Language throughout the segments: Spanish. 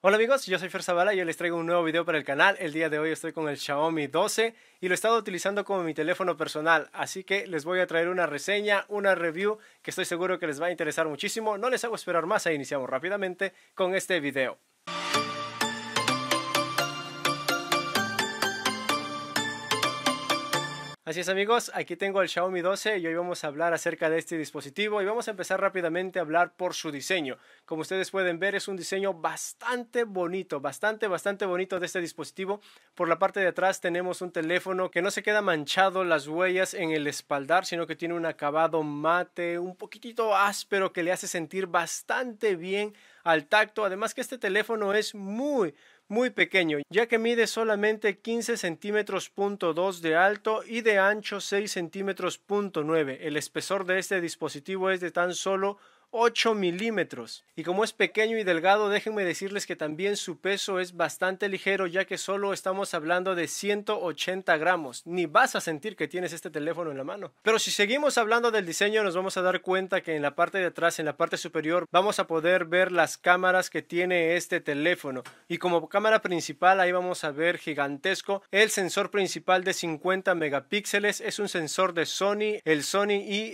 Hola amigos, yo soy Fer Zavala y hoy les traigo un nuevo video para el canal. El día de hoy estoy con el Xiaomi 12 y lo he estado utilizando como mi teléfono personal, así que les voy a traer una reseña, una review que estoy seguro que les va a interesar muchísimo. No les hago esperar más e iniciamos rápidamente con este video. Así es amigos, aquí tengo el Xiaomi 12 y hoy vamos a hablar acerca de este dispositivo y vamos a empezar rápidamente a hablar por su diseño. Como ustedes pueden ver es un diseño bastante bonito, bastante, bastante bonito de este dispositivo. Por la parte de atrás tenemos un teléfono que no se queda manchado las huellas en el espaldar, sino que tiene un acabado mate, un poquitito áspero que le hace sentir bastante bien al tacto. Además que este teléfono es muy, muy pequeño, ya que mide solamente 15 centímetros punto 2 de alto y de ancho 6 centímetros punto 9. El espesor de este dispositivo es de tan solo 8 milímetros. Y como es pequeño y delgado, déjenme decirles que también su peso es bastante ligero, ya que solo estamos hablando de 180 gramos. Ni vas a sentir que tienes este teléfono en la mano. Pero si seguimos hablando del diseño, nos vamos a dar cuenta que en la parte de atrás, en la parte superior, vamos a poder ver las cámaras que tiene este teléfono. Y como cámara principal, ahí vamos a ver gigantesco el sensor principal de 50 megapíxeles. Es un sensor de Sony, el Sony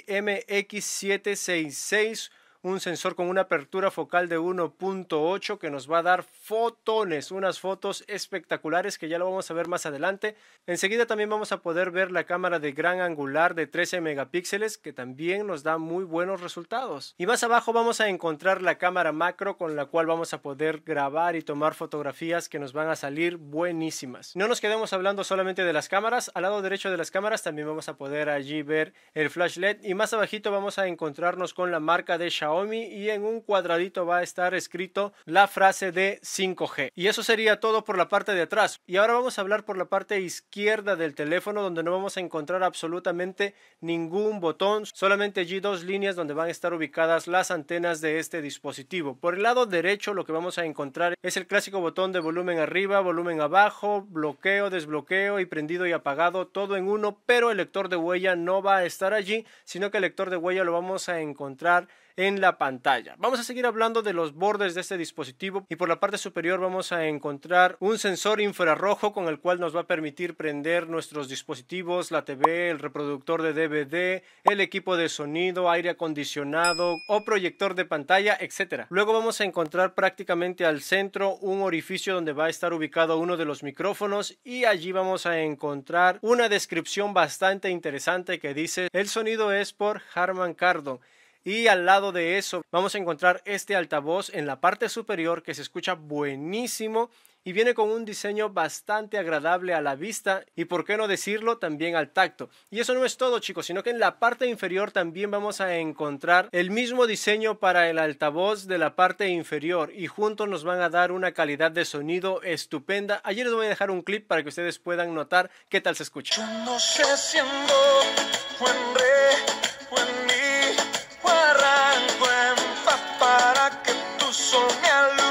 IMX766 un sensor con una apertura focal de 1.8 que nos va a dar fotones, unas fotos espectaculares que ya lo vamos a ver más adelante. Enseguida también vamos a poder ver la cámara de gran angular de 13 megapíxeles que también nos da muy buenos resultados. Y más abajo vamos a encontrar la cámara macro con la cual vamos a poder grabar y tomar fotografías que nos van a salir buenísimas. No nos quedemos hablando solamente de las cámaras, al lado derecho de las cámaras también vamos a poder allí ver el flash LED y más abajito vamos a encontrarnos con la marca de Xiaomi y en un cuadradito va a estar escrito la frase de 5G. Y eso sería todo por la parte de atrás. Y ahora vamos a hablar por la parte izquierda del teléfono donde no vamos a encontrar absolutamente ningún botón, solamente allí dos líneas donde van a estar ubicadas las antenas de este dispositivo. Por el lado derecho lo que vamos a encontrar es el clásico botón de volumen arriba, volumen abajo, bloqueo, desbloqueo y prendido y apagado, todo en uno, pero el lector de huella no va a estar allí, sino que el lector de huella lo vamos a encontrar en la pantalla. Vamos a seguir hablando de los bordes de este dispositivo y por la parte superior vamos a encontrar un sensor infrarrojo con el cual nos va a permitir prender nuestros dispositivos, la TV, el reproductor de DVD, el equipo de sonido, aire acondicionado o proyector de pantalla, etc. Luego vamos a encontrar prácticamente al centro un orificio donde va a estar ubicado uno de los micrófonos y allí vamos a encontrar una descripción bastante interesante que dice el sonido es por Harman Kardon. Y al lado de eso vamos a encontrar este altavoz en la parte superior que se escucha buenísimo y viene con un diseño bastante agradable a la vista y por qué no decirlo también al tacto. Y eso no es todo chicos, sino que en la parte inferior también vamos a encontrar el mismo diseño para el altavoz de la parte inferior y juntos nos van a dar una calidad de sonido estupenda. ayer les voy a dejar un clip para que ustedes puedan notar qué tal se escucha. No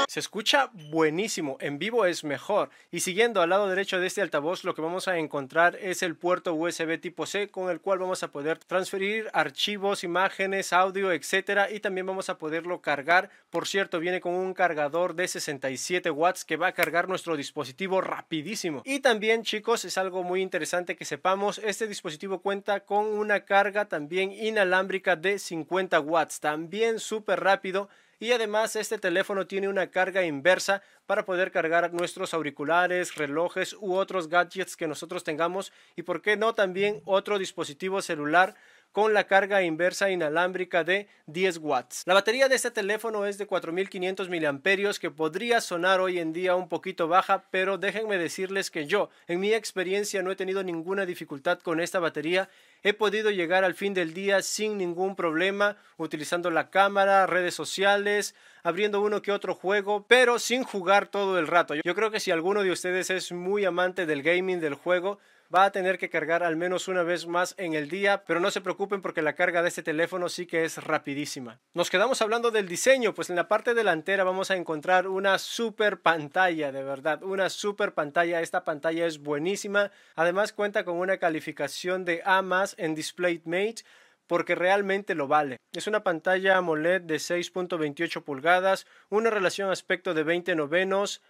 Se escucha buenísimo, en vivo es mejor. Y siguiendo al lado derecho de este altavoz, lo que vamos a encontrar es el puerto USB tipo C con el cual vamos a poder transferir archivos, imágenes, audio, etcétera, y también vamos a poderlo cargar. Por cierto, viene con un cargador de 67 watts que va a cargar nuestro dispositivo rapidísimo. Y también, chicos, es algo muy interesante que sepamos, este dispositivo cuenta con una carga también inalámbrica de 50 watts, también súper rápido y además este teléfono tiene una carga inversa para poder cargar nuestros auriculares, relojes u otros gadgets que nosotros tengamos y por qué no también otro dispositivo celular con la carga inversa inalámbrica de 10 watts. La batería de este teléfono es de 4500 miliamperios que podría sonar hoy en día un poquito baja, pero déjenme decirles que yo, en mi experiencia, no he tenido ninguna dificultad con esta batería. He podido llegar al fin del día sin ningún problema utilizando la cámara, redes sociales, abriendo uno que otro juego, pero sin jugar todo el rato. Yo creo que si alguno de ustedes es muy amante del gaming, del juego, va a tener que cargar al menos una vez más en el día, pero no se preocupen porque la carga de este teléfono sí que es rapidísima. Nos quedamos hablando del diseño, pues en la parte delantera vamos a encontrar una super pantalla, de verdad, una super pantalla. Esta pantalla es buenísima, además cuenta con una calificación de A en DisplayMate porque realmente lo vale. Es una pantalla AMOLED de 6.28 pulgadas, una relación aspecto de 20 novenos,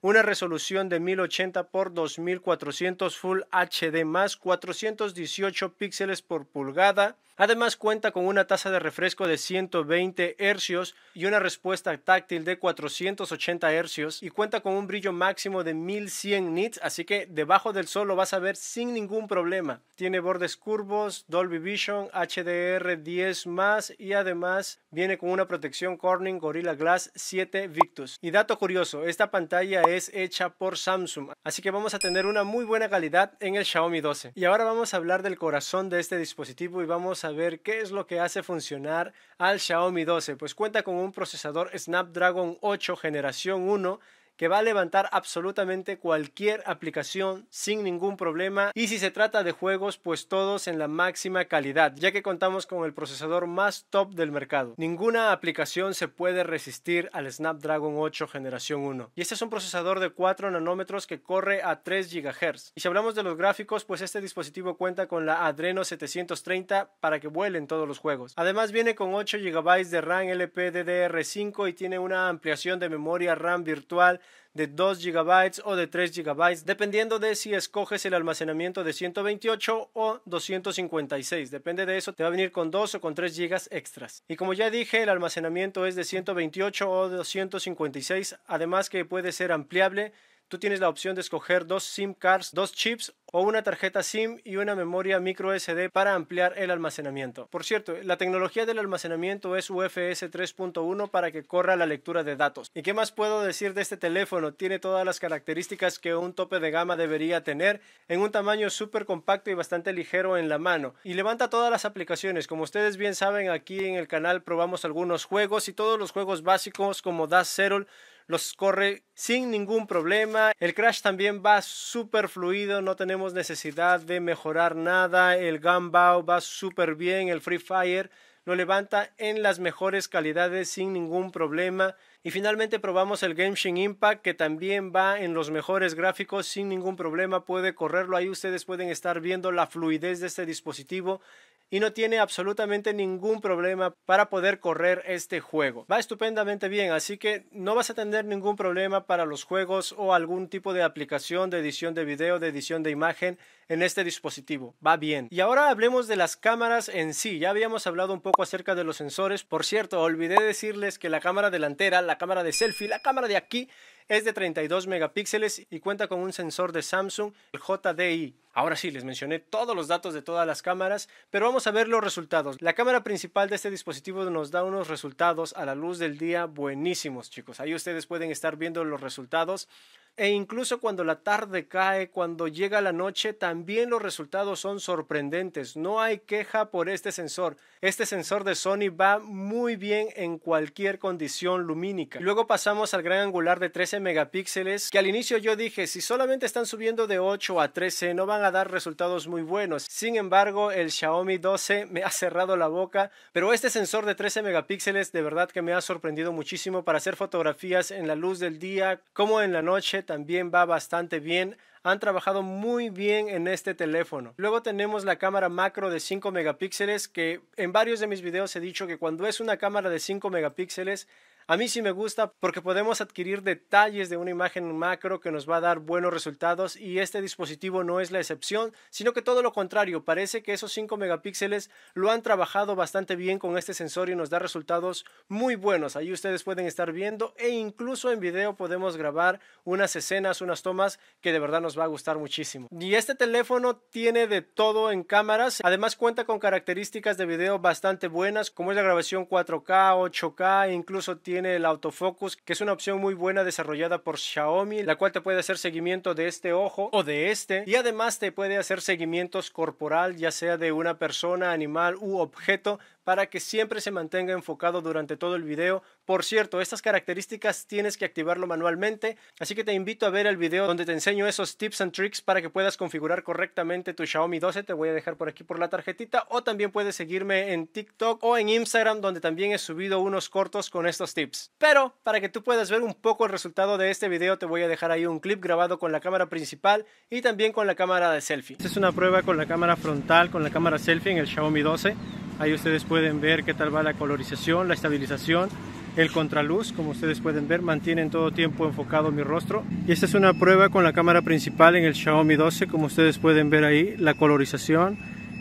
una resolución de 1080 por 2400 Full HD más 418 píxeles por pulgada, Además cuenta con una tasa de refresco de 120 hercios y una respuesta táctil de 480 hercios y cuenta con un brillo máximo de 1100 nits, así que debajo del sol lo vas a ver sin ningún problema. Tiene bordes curvos, Dolby Vision, HDR10 más y además viene con una protección Corning Gorilla Glass 7 Victus. Y dato curioso, esta pantalla es hecha por Samsung, así que vamos a tener una muy buena calidad en el Xiaomi 12. Y ahora vamos a hablar del corazón de este dispositivo y vamos a a ver qué es lo que hace funcionar al Xiaomi 12. Pues cuenta con un procesador Snapdragon 8 generación 1 que va a levantar absolutamente cualquier aplicación sin ningún problema y si se trata de juegos pues todos en la máxima calidad ya que contamos con el procesador más top del mercado. Ninguna aplicación se puede resistir al Snapdragon 8 generación 1 y este es un procesador de 4 nanómetros que corre a 3 GHz y si hablamos de los gráficos pues este dispositivo cuenta con la Adreno 730 para que vuelen todos los juegos. Además viene con 8 GB de RAM LPDDR5 y tiene una ampliación de memoria RAM virtual de 2 GB o de 3 GB, dependiendo de si escoges el almacenamiento de 128 o 256. Depende de eso, te va a venir con 2 o con 3 GB extras. Y como ya dije, el almacenamiento es de 128 o 256, además que puede ser ampliable Tú tienes la opción de escoger dos SIM cards, dos chips o una tarjeta SIM y una memoria micro SD para ampliar el almacenamiento. Por cierto, la tecnología del almacenamiento es UFS 3.1 para que corra la lectura de datos. ¿Y qué más puedo decir de este teléfono? Tiene todas las características que un tope de gama debería tener en un tamaño súper compacto y bastante ligero en la mano. Y levanta todas las aplicaciones. Como ustedes bien saben, aquí en el canal probamos algunos juegos y todos los juegos básicos como das Zero los corre sin ningún problema. El crash también va súper fluido, no tenemos necesidad de mejorar nada. El Gunbow va súper bien, el Free Fire lo levanta en las mejores calidades sin ningún problema. Y finalmente probamos el Genshin Impact que también va en los mejores gráficos sin ningún problema, puede correrlo ahí, ustedes pueden estar viendo la fluidez de este dispositivo y no tiene absolutamente ningún problema para poder correr este juego. Va estupendamente bien, así que no vas a tener ningún problema para los juegos o algún tipo de aplicación de edición de video, de edición de imagen en este dispositivo. Va bien. Y ahora hablemos de las cámaras en sí. Ya habíamos hablado un poco acerca de los sensores. Por cierto, olvidé decirles que la cámara delantera, la cámara de selfie, la cámara de aquí es de 32 megapíxeles y cuenta con un sensor de Samsung, el JDI. Ahora sí, les mencioné todos los datos de todas las cámaras, pero vamos a ver los resultados. La cámara principal de este dispositivo nos da unos resultados a la luz del día buenísimos, chicos. Ahí ustedes pueden estar viendo los resultados e incluso cuando la tarde cae, cuando llega la noche, también los resultados son sorprendentes. No hay queja por este sensor. Este sensor de Sony va muy bien en cualquier condición lumínica. Luego pasamos al gran angular de 13 megapíxeles, que al inicio yo dije, si solamente están subiendo de 8 a 13, no van a dar resultados muy buenos. Sin embargo, el Xiaomi 12 me ha cerrado la boca, pero este sensor de 13 megapíxeles de verdad que me ha sorprendido muchísimo para hacer fotografías en la luz del día como en la noche también va bastante bien. Han trabajado muy bien en este teléfono. Luego tenemos la cámara macro de 5 megapíxeles que en varios de mis videos he dicho que cuando es una cámara de 5 megapíxeles a mí sí me gusta porque podemos adquirir detalles de una imagen macro que nos va a dar buenos resultados y este dispositivo no es la excepción, sino que todo lo contrario, parece que esos 5 megapíxeles lo han trabajado bastante bien con este sensor y nos da resultados muy buenos. Ahí ustedes pueden estar viendo e incluso en video podemos grabar unas escenas, unas tomas que de verdad nos va a gustar muchísimo. Y este teléfono tiene de todo en cámaras, además cuenta con características de video bastante buenas como es la grabación 4K, 8K, incluso tiene tiene el autofocus, que es una opción muy buena desarrollada por Xiaomi, la cual te puede hacer seguimiento de este ojo o de este, y además te puede hacer seguimientos corporal, ya sea de una persona, animal u objeto, para que siempre se mantenga enfocado durante todo el video. Por cierto, estas características tienes que activarlo manualmente, así que te invito a ver el video donde te enseño esos tips and tricks para que puedas configurar correctamente tu Xiaomi 12. Te voy a dejar por aquí por la tarjetita o también puedes seguirme en TikTok o en Instagram donde también he subido unos cortos con estos tips. Pero para que tú puedas ver un poco el resultado de este video te voy a dejar ahí un clip grabado con la cámara principal y también con la cámara de selfie. Esta es una prueba con la cámara frontal, con la cámara selfie en el Xiaomi 12. Ahí ustedes pueden ver qué tal va la colorización, la estabilización, el contraluz, como ustedes pueden ver, mantienen todo tiempo enfocado mi rostro. Y esta es una prueba con la cámara principal en el Xiaomi 12, como ustedes pueden ver ahí, la colorización,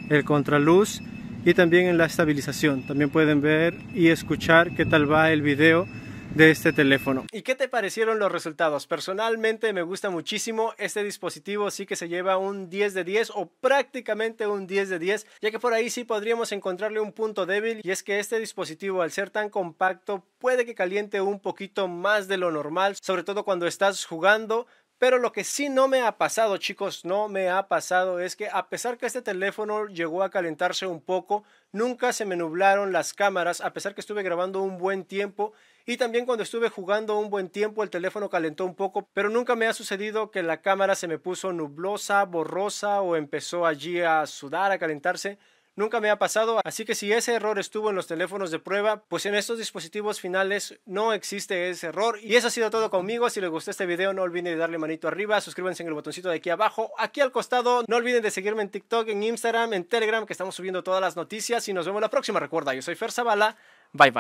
el contraluz y también en la estabilización. También pueden ver y escuchar qué tal va el video de este teléfono. ¿Y qué te parecieron los resultados? Personalmente me gusta muchísimo este dispositivo, sí que se lleva un 10 de 10 o prácticamente un 10 de 10, ya que por ahí sí podríamos encontrarle un punto débil y es que este dispositivo al ser tan compacto puede que caliente un poquito más de lo normal, sobre todo cuando estás jugando, pero lo que sí no me ha pasado, chicos, no me ha pasado es que a pesar que este teléfono llegó a calentarse un poco, nunca se me nublaron las cámaras, a pesar que estuve grabando un buen tiempo y también cuando estuve jugando un buen tiempo el teléfono calentó un poco, pero nunca me ha sucedido que la cámara se me puso nublosa, borrosa o empezó allí a sudar, a calentarse. Nunca me ha pasado, así que si ese error estuvo en los teléfonos de prueba, pues en estos dispositivos finales no existe ese error. Y eso ha sido todo conmigo. Si les gustó este video, no olviden de darle manito arriba, suscríbanse en el botoncito de aquí abajo, aquí al costado. No olviden de seguirme en TikTok, en Instagram, en Telegram, que estamos subiendo todas las noticias y nos vemos la próxima. Recuerda, yo soy Fer Zavala. Bye bye.